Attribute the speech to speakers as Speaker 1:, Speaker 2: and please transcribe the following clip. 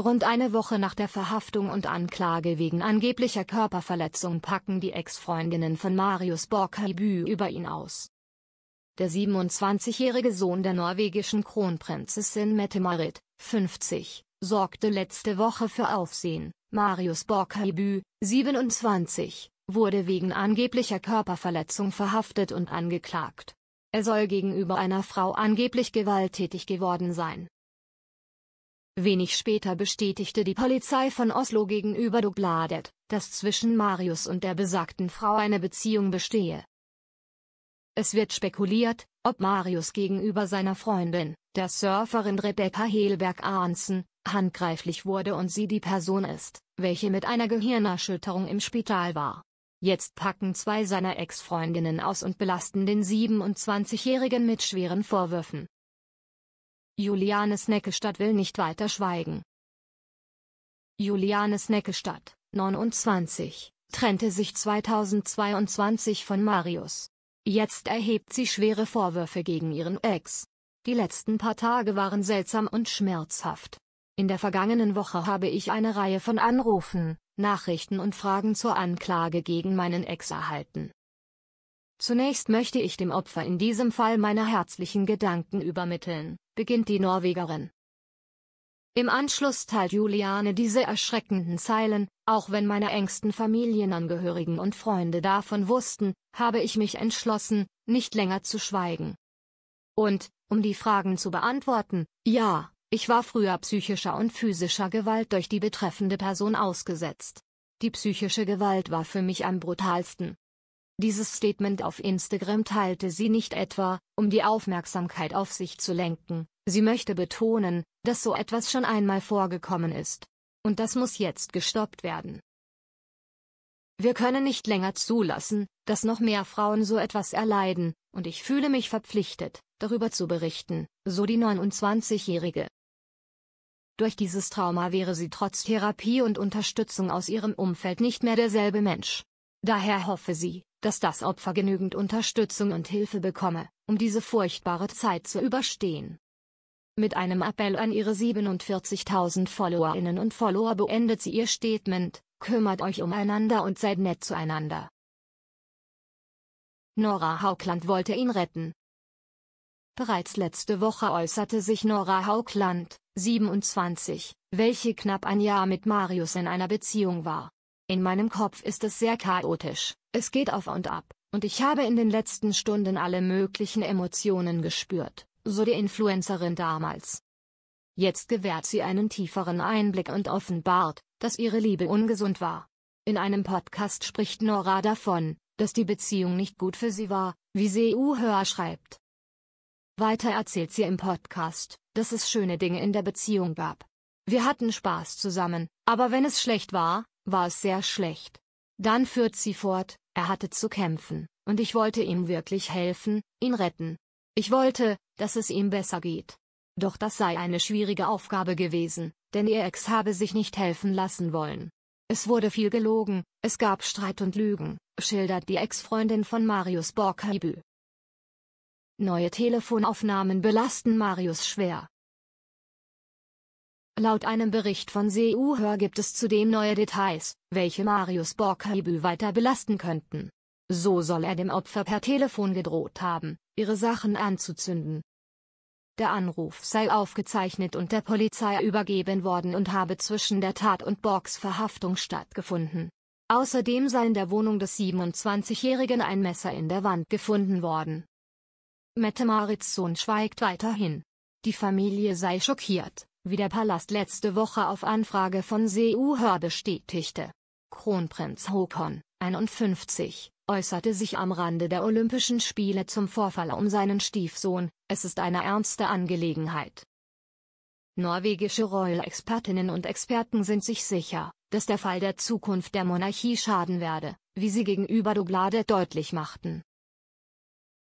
Speaker 1: Rund eine Woche nach der Verhaftung und Anklage wegen angeblicher Körperverletzung packen die Ex-Freundinnen von Marius Borkaibü über ihn aus. Der 27-jährige Sohn der norwegischen Kronprinzessin Mette Marit, 50, sorgte letzte Woche für Aufsehen. Marius Borkaibü, 27, wurde wegen angeblicher Körperverletzung verhaftet und angeklagt. Er soll gegenüber einer Frau angeblich gewalttätig geworden sein. Wenig später bestätigte die Polizei von Oslo gegenüber Dubladet, dass zwischen Marius und der besagten Frau eine Beziehung bestehe. Es wird spekuliert, ob Marius gegenüber seiner Freundin, der Surferin Rebecca Helberg-Ahnsen, handgreiflich wurde und sie die Person ist, welche mit einer Gehirnerschütterung im Spital war. Jetzt packen zwei seiner Ex-Freundinnen aus und belasten den 27-Jährigen mit schweren Vorwürfen. Julianes Neckestadt will nicht weiter schweigen. Julianes Neckestadt, 29, trennte sich 2022 von Marius. Jetzt erhebt sie schwere Vorwürfe gegen ihren Ex. Die letzten paar Tage waren seltsam und schmerzhaft. In der vergangenen Woche habe ich eine Reihe von Anrufen, Nachrichten und Fragen zur Anklage gegen meinen Ex erhalten. Zunächst möchte ich dem Opfer in diesem Fall meine herzlichen Gedanken übermitteln, beginnt die Norwegerin. Im Anschluss teilt Juliane diese erschreckenden Zeilen, auch wenn meine engsten Familienangehörigen und Freunde davon wussten, habe ich mich entschlossen, nicht länger zu schweigen. Und, um die Fragen zu beantworten, ja, ich war früher psychischer und physischer Gewalt durch die betreffende Person ausgesetzt. Die psychische Gewalt war für mich am brutalsten, dieses Statement auf Instagram teilte sie nicht etwa, um die Aufmerksamkeit auf sich zu lenken, sie möchte betonen, dass so etwas schon einmal vorgekommen ist. Und das muss jetzt gestoppt werden. Wir können nicht länger zulassen, dass noch mehr Frauen so etwas erleiden, und ich fühle mich verpflichtet, darüber zu berichten, so die 29-Jährige. Durch dieses Trauma wäre sie trotz Therapie und Unterstützung aus ihrem Umfeld nicht mehr derselbe Mensch. Daher hoffe sie, dass das Opfer genügend Unterstützung und Hilfe bekomme, um diese furchtbare Zeit zu überstehen. Mit einem Appell an ihre 47.000 Followerinnen und Follower beendet sie ihr Statement, kümmert euch umeinander und seid nett zueinander. Nora Haugland wollte ihn retten. Bereits letzte Woche äußerte sich Nora Haugland, 27, welche knapp ein Jahr mit Marius in einer Beziehung war, in meinem Kopf ist es sehr chaotisch, es geht auf und ab, und ich habe in den letzten Stunden alle möglichen Emotionen gespürt, so die Influencerin damals. Jetzt gewährt sie einen tieferen Einblick und offenbart, dass ihre Liebe ungesund war. In einem Podcast spricht Nora davon, dass die Beziehung nicht gut für sie war, wie CU Hör schreibt. Weiter erzählt sie im Podcast, dass es schöne Dinge in der Beziehung gab. Wir hatten Spaß zusammen, aber wenn es schlecht war, war es sehr schlecht. Dann führt sie fort, er hatte zu kämpfen, und ich wollte ihm wirklich helfen, ihn retten. Ich wollte, dass es ihm besser geht. Doch das sei eine schwierige Aufgabe gewesen, denn ihr Ex habe sich nicht helfen lassen wollen. Es wurde viel gelogen, es gab Streit und Lügen, schildert die Ex-Freundin von Marius Borkhebü. Neue Telefonaufnahmen belasten Marius schwer. Laut einem Bericht von Seeuher gibt es zudem neue Details, welche Marius Borghebü weiter belasten könnten. So soll er dem Opfer per Telefon gedroht haben, ihre Sachen anzuzünden. Der Anruf sei aufgezeichnet und der Polizei übergeben worden und habe zwischen der Tat und Borgs Verhaftung stattgefunden. Außerdem sei in der Wohnung des 27-Jährigen ein Messer in der Wand gefunden worden. Mette Sohn schweigt weiterhin. Die Familie sei schockiert wie der Palast letzte Woche auf Anfrage von Seeuher bestätigte. Kronprinz Hokon, 51, äußerte sich am Rande der Olympischen Spiele zum Vorfall um seinen Stiefsohn, es ist eine ernste Angelegenheit. Norwegische Royal-Expertinnen und Experten sind sich sicher, dass der Fall der Zukunft der Monarchie schaden werde, wie sie gegenüber Doublade deutlich machten.